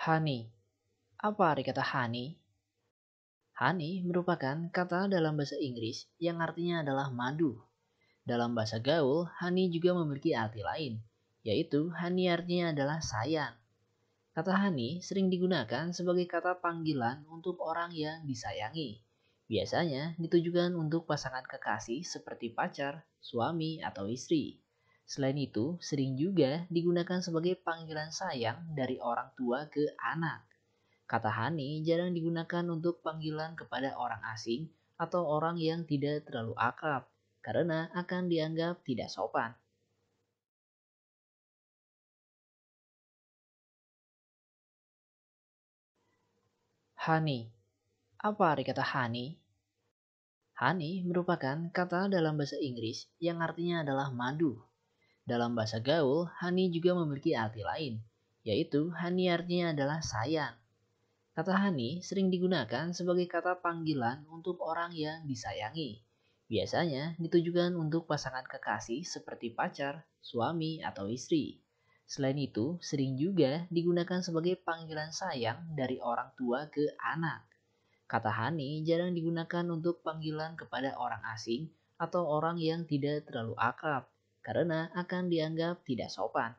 honey. Apa arti kata honey? Honey merupakan kata dalam bahasa Inggris yang artinya adalah madu. Dalam bahasa gaul, honey juga memiliki arti lain, yaitu honey artinya adalah sayang. Kata honey sering digunakan sebagai kata panggilan untuk orang yang disayangi. Biasanya ditujukan untuk pasangan kekasih seperti pacar, suami, atau istri. Selain itu, sering juga digunakan sebagai panggilan sayang dari orang tua ke anak. Kata Hani jarang digunakan untuk panggilan kepada orang asing atau orang yang tidak terlalu akrab karena akan dianggap tidak sopan. Hani. Apa arti kata Hani? Hani merupakan kata dalam bahasa Inggris yang artinya adalah madu. Dalam bahasa gaul, Hani juga memiliki arti lain, yaitu Hani artinya adalah sayang. Kata Hani sering digunakan sebagai kata panggilan untuk orang yang disayangi. Biasanya ditujukan untuk pasangan kekasih seperti pacar, suami, atau istri. Selain itu, sering juga digunakan sebagai panggilan sayang dari orang tua ke anak. Kata Hani jarang digunakan untuk panggilan kepada orang asing atau orang yang tidak terlalu akrab karena akan dianggap tidak sopan.